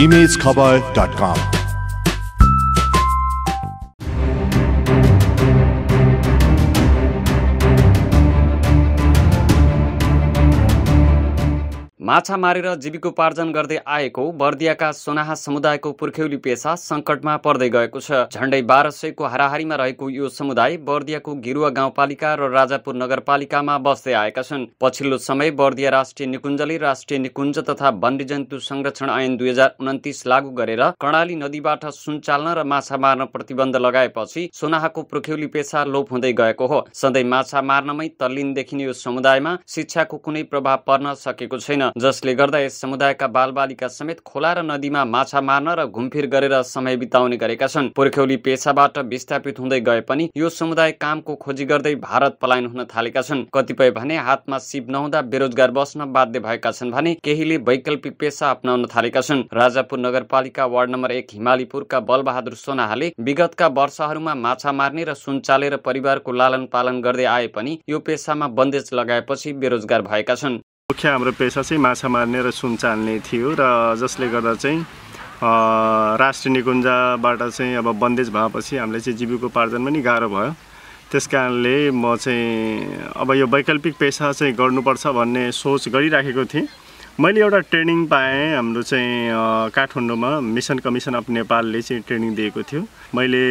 emailscowboy.com. माछा मारेर जीविकोपार्जन गर्दै आएको बर्दियाका सोनाहा समुदायको पुर्ख्यौली पेसा सङ्कटमा पर्दै गएको छ झन्डै बाह्र सयको हाराहारीमा रहेको यो समुदाय बर्दियाको गिरुवा गाउँपालिका र राजापुर नगरपालिकामा बस्दै आएका छन् पछिल्लो समय बर्दिया राष्ट्रिय निकुञ्जले राष्ट्रिय निकुञ्ज तथा वन्यजन्तु संरक्षण ऐन दुई हजार उन्तिस लागू गरेर कर्णाली नदीबाट सुन चाल्न र माछा मार्न प्रतिबन्ध लगाएपछि सोनाहाको पुर्ख्यौली पेसा लोप हुँदै गएको हो सधैँ माछा मार्नमै तल्लीन देखिने यो समुदायमा शिक्षाको कुनै प्रभाव पर्न सकेको छैन जसले गर्दा यस समुदायका बालबालिका समेत खोला र नदीमा माछा मार्न र घुमफिर गरेर समय बिताउने गरेका छन् पुर्ख्यौली पेसाबाट विस्थापित हुँदै गए पनि यो समुदाय कामको खोजी गर्दै भारत पलायन हुन थालेका छन् कतिपय भने हातमा सिप नहुँदा बेरोजगार बस्न बाध्य भएका छन् भने केहीले वैकल्पिक पेसा अप्नाउन थालेका छन् राजापुर नगरपालिका वार्ड नम्बर एक हिमालीपुरका बलबहादुर सोनाहाले विगतका वर्षहरूमा माछा मार्ने र सुन चालेर परिवारको लालन पालन गर्दै आए पनि यो पेसामा बन्देज लगाएपछि बेरोजगार भएका छन् मुख्य हाम्रो पेसा चाहिँ माछा मार्ने र सुन चाल्ने थियो र जसले गर्दा चाहिँ राष्ट्रिय निकुञ्जबाट चाहिँ अब बन्देज भएपछि हामीलाई चाहिँ जीविकोपार्जन पनि गाह्रो भयो त्यस कारणले म चाहिँ अब यो वैकल्पिक पेसा चाहिँ गर्नुपर्छ भन्ने सोच गरिराखेको थिएँ मैले एउटा ट्रेनिङ पाएँ हाम्रो चाहिँ काठमाडौँमा मिसन कमिसन अफ नेपालले चाहिँ ट्रेनिङ दिएको थियो मैले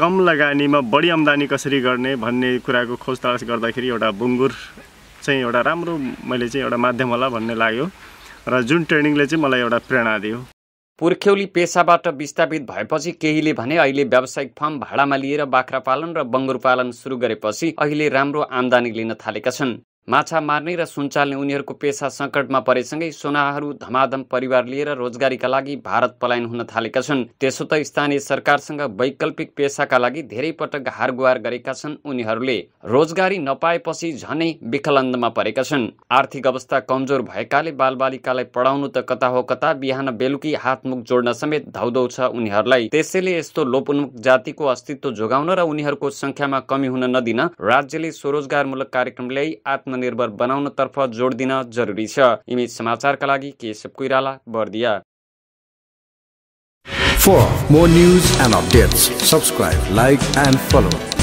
कम लगानीमा बढी आम्दानी कसरी गर्ने भन्ने कुराको खोजतलास गर्दाखेरि एउटा बुङ्गुर चाहिँ एउटा राम्रो मैले चाहिँ एउटा माध्यम होला भन्ने लाग्यो र जुन ट्रेनिङले चाहिँ मलाई एउटा प्रेरणा दियो पुर्ख्यौली पेसाबाट विस्थापित भएपछि केहीले भने अहिले व्यावसायिक फार्म भाडामा लिएर बाख्रा पालन र बङ्गुर पालन सुरु गरेपछि अहिले राम्रो आम्दानी लिन थालेका छन् माछा मार्ने र सुनचाल्ने उनीहरूको पेसा सङ्कटमा परेसँगै सोनाहरू धमाधम परिवार लिएर रोजगारीका लागि भारत पलायन हुन थालेका छन् त्यसो त स्थानीय सरकारसँग वैकल्पिक पेसाका लागि धेरै पटक हार गुहार गरेका छन् उनीहरूले रोजगारी नपाएपछि झनै विकलन्दमा परेका छन् आर्थिक अवस्था कमजोर भएकाले बालबालिकालाई पढाउनु त कता हो कता बिहान बेलुकी हातमुख जोड्न समेत धौधौ छ उनीहरूलाई त्यसैले यस्तो लोपोन्मुख जातिको अस्तित्व जोगाउन र उनीहरूको सङ्ख्यामा कमी हुन नदिन राज्यले स्वरोजगारमूलक कार्यक्रम ल्याई आत्मनिर्भर बनाउनतर्फ जोड दिन जरुरी छ इमेज समाचारका लागि Keshav Koirala Bardiya For more news and updates, subscribe, like and follow.